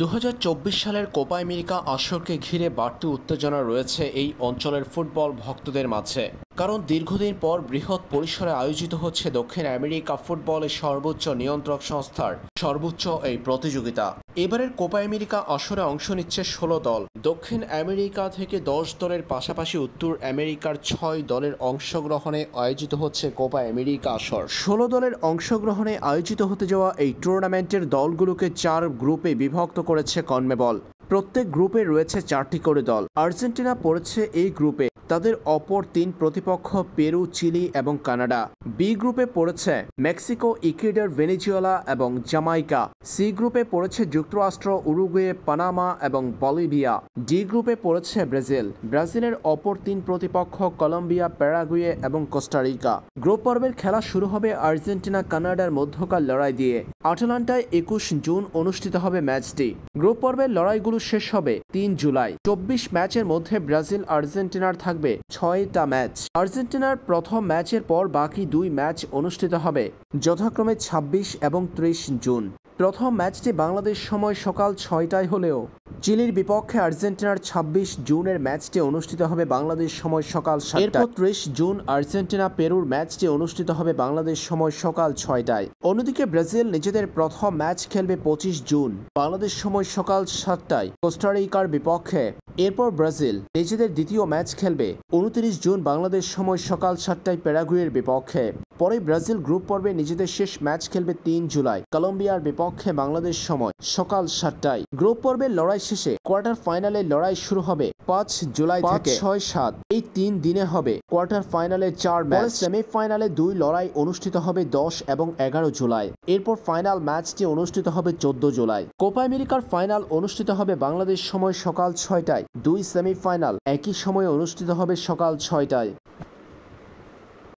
দু সালের Copa America আসরকে ঘিরে বাড়তি উত্তেজনা রয়েছে এই অঞ্চলের ফুটবল ভক্তদের মাঝে কারণ দীর্ঘদিন পর বৃহৎ পরিসরে আয়োজিত হচ্ছে দক্ষিণ আমেরিকা ফুটবলের সর্বোচ্চ নিয়ন্ত্রক সংস্থার সর্বোচ্চ এই প্রতিযোগিতা এবারের কোপা আমেরিকা আসরে অংশ নিচ্ছে ষোলো দল দক্ষিণ আমেরিকা থেকে দশ দলের পাশাপাশি উত্তর আমেরিকার ছয় দলের অংশগ্রহণে আয়োজিত হচ্ছে কোপা আমেরিকা আসর ষোলো দলের অংশগ্রহণে আয়োজিত হতে যাওয়া এই টুর্নামেন্টের দলগুলোকে চার গ্রুপে বিভক্ত করেছে কনমেবল প্রত্যেক গ্রুপে রয়েছে চারটি করে দল আর্জেন্টিনা পড়েছে এই গ্রুপে তাদের অপর তিন প্রতিপক্ষ পেরু চিলি এবং কানাডা বি গ্রুপে পড়েছে মেক্সিকো ইকুয়েডর ভেনিজুয়েলা এবং জামাইকা সি গ্রুপে পড়েছে যুক্তরাষ্ট্র উরুগুয়ে পানামা এবং বলিভিয়া ডি গ্রুপে পড়েছে ব্রাজিল ব্রাজিলের অপর তিন প্রতিপক্ষ কলম্বিয়া প্যারাগুয়ে এবং কোস্টারিকা গ্রুপ পর্বের খেলা শুরু হবে আর্জেন্টিনা কানাডার মধ্যকার লড়াই দিয়ে আটলান্টায় একুশ জুন অনুষ্ঠিত হবে ম্যাচটি গ্রুপ পর্বের লড়াইগুলো শেষ হবে তিন জুলাই চব্বিশ ম্যাচের মধ্যে ব্রাজিল আর্জেন্টিনার থাকবে থাকবে ছয়টা ম্যাচ আর্জেন্টিনার প্রথম ম্যাচের পর বাকি দুই ম্যাচ অনুষ্ঠিত হবে যথাক্রমে ২৬ এবং ত্রিশ জুন প্রথম ম্যাচটি বাংলাদেশ সময় সকাল ছয়টায় হলেও চিলির বিপক্ষে আর্জেন্টিনার ২৬ জুনের ম্যাচটি অনুষ্ঠিত হবে বাংলাদেশ সময় সকাল এরপর ত্রিশ জুন আর্জেন্টিনা পেরুর ম্যাচটি অনুষ্ঠিত হবে বাংলাদেশ সময় সকাল ছয়টায় অন্যদিকে ব্রাজিল নিজেদের প্রথম ম্যাচ খেলবে পঁচিশ জুন বাংলাদেশ সময় সকাল সাতটায় কোস্টারিকার বিপক্ষে এরপর ব্রাজিল নিজেদের দ্বিতীয় ম্যাচ খেলবে উনত্রিশ জুন বাংলাদেশ সময় সকাল সাতটায় প্যারাগুয়ের বিপক্ষে পরে ব্রাজিল গ্রুপ পর্বে নিজেদের শেষ ম্যাচ খেলবে তিন জুলাই কলম্বিয়ার বিপক্ষে বাংলাদেশ সময় সকাল সাতটায় গ্রুপ পর্বের লড়াই শেষে কোয়ার্টার ফাইনালে লড়াই শুরু হবে পাঁচ জুলাই থেকে ছয় সাত এই তিন দিনে হবে কোয়ার্টার ফাইনালে চার ম্যাচ সেমিফাইনালে দুই লড়াই অনুষ্ঠিত হবে দশ এবং এগারো জুলাই এরপর ফাইনাল ম্যাচটি অনুষ্ঠিত হবে চোদ্দ জুলাই কোপা আমেরিকার ফাইনাল অনুষ্ঠিত হবে বাংলাদেশ সময় সকাল ছয়টায় দুই সেমিফাইনাল একই সময়ে অনুষ্ঠিত হবে সকাল ছয়টায়